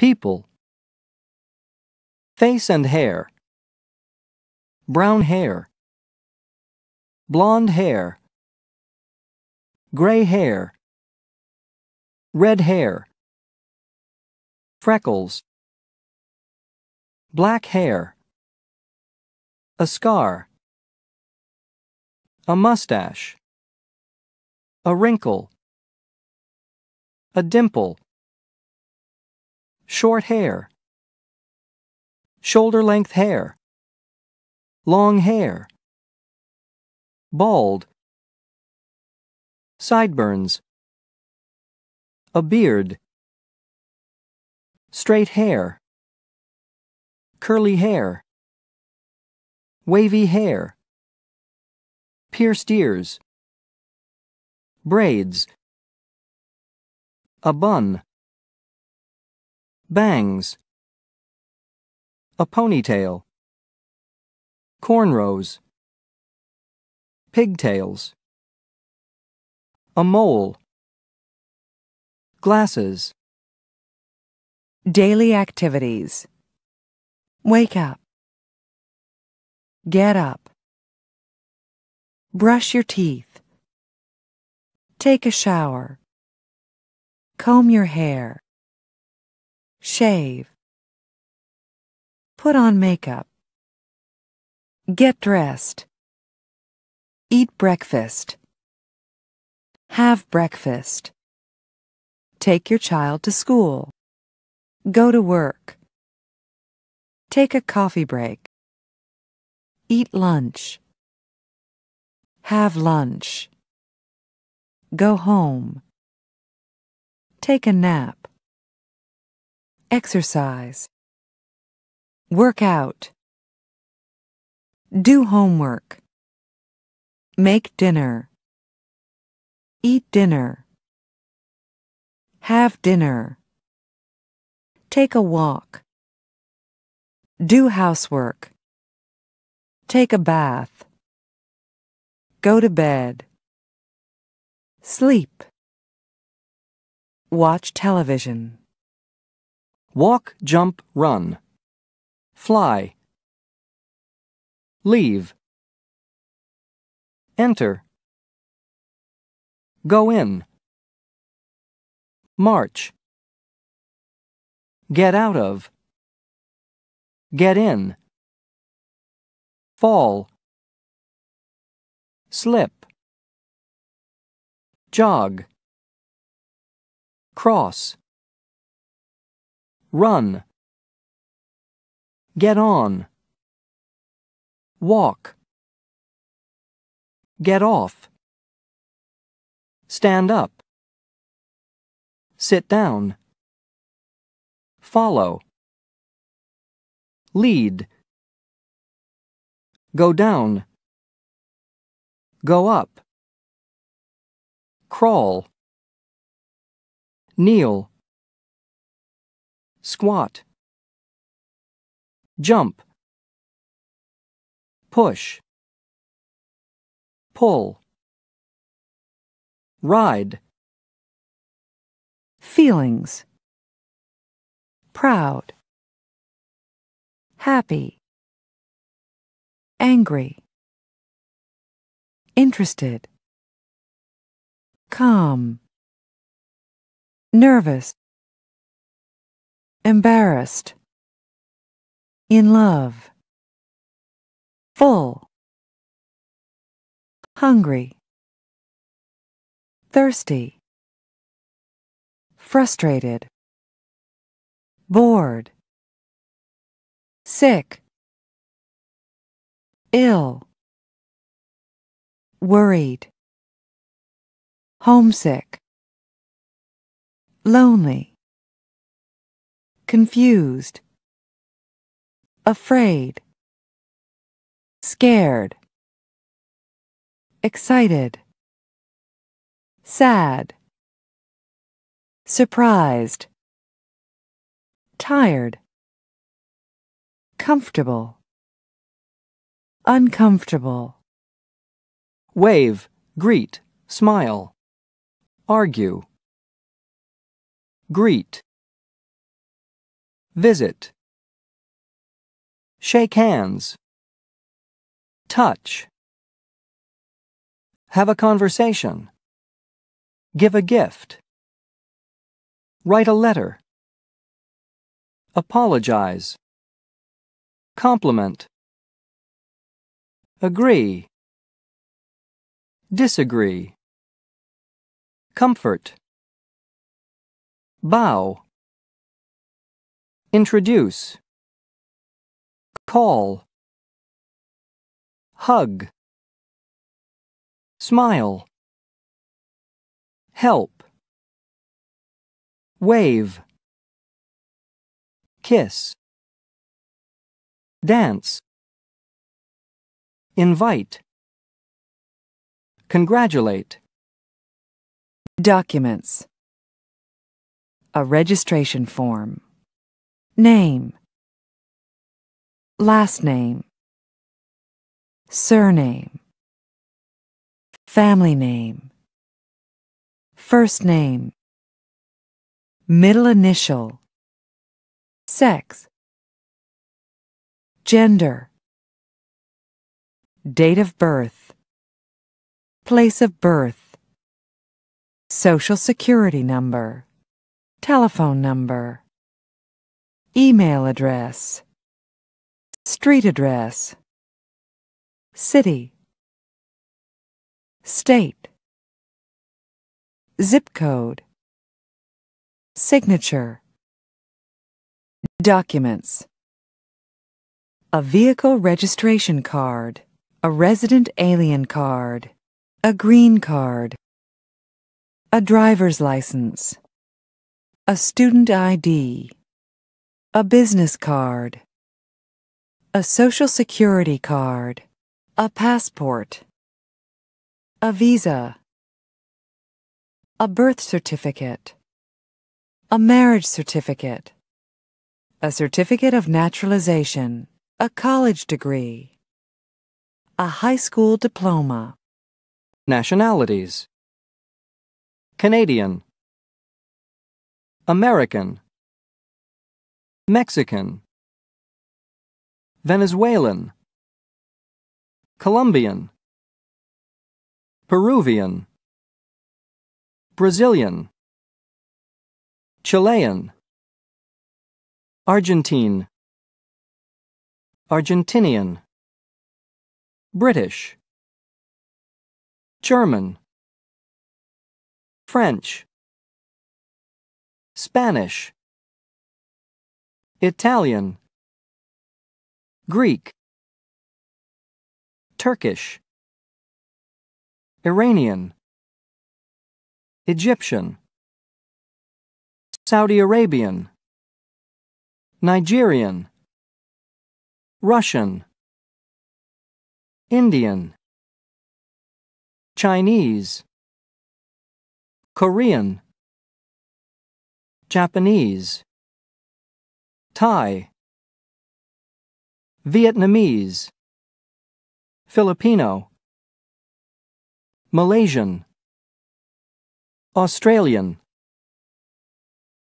People Face and hair Brown hair Blonde hair Gray hair Red hair Freckles Black hair A scar A mustache A wrinkle A dimple Short hair. Shoulder length hair. Long hair. Bald. Sideburns. A beard. Straight hair. Curly hair. Wavy hair. Pierced ears. Braids. A bun bangs, a ponytail, cornrows, pigtails, a mole, glasses. Daily activities. Wake up. Get up. Brush your teeth. Take a shower. Comb your hair shave, put on makeup, get dressed, eat breakfast, have breakfast, take your child to school, go to work, take a coffee break, eat lunch, have lunch, go home, take a nap. Exercise. Work out. Do homework. Make dinner. Eat dinner. Have dinner. Take a walk. Do housework. Take a bath. Go to bed. Sleep. Watch television. Walk, jump, run. Fly. Leave. Enter. Go in. March. Get out of. Get in. Fall. Slip. Jog. Cross. Run. Get on. Walk. Get off. Stand up. Sit down. Follow. Lead. Go down. Go up. Crawl. Kneel squat, jump, push, pull, ride, feelings, proud, happy, angry, interested, calm, nervous, embarrassed, in love, full, hungry, thirsty, frustrated, bored, sick, ill, worried, homesick, lonely confused, afraid, scared, excited, sad, surprised, tired, comfortable, uncomfortable. Wave, greet, smile, argue, greet. Visit. Shake hands. Touch. Have a conversation. Give a gift. Write a letter. Apologize. Compliment. Agree. Disagree. Comfort. Bow. Introduce. Call. Hug. Smile. Help. Wave. Kiss. Dance. Invite. Congratulate. Documents. A registration form. Name Last name Surname Family name First name Middle initial Sex Gender Date of birth Place of birth Social Security number Telephone number Email address. Street address. City. State. Zip code. Signature. Documents. A vehicle registration card. A resident alien card. A green card. A driver's license. A student ID. A business card. A social security card. A passport. A visa. A birth certificate. A marriage certificate. A certificate of naturalization. A college degree. A high school diploma. Nationalities Canadian American Mexican, Venezuelan, Colombian, Peruvian, Brazilian, Chilean, Argentine, Argentinian, British, German, French, Spanish. Italian Greek Turkish Iranian Egyptian Saudi Arabian Nigerian Russian Indian Chinese Korean Japanese Thai, Vietnamese, Filipino, Malaysian, Australian.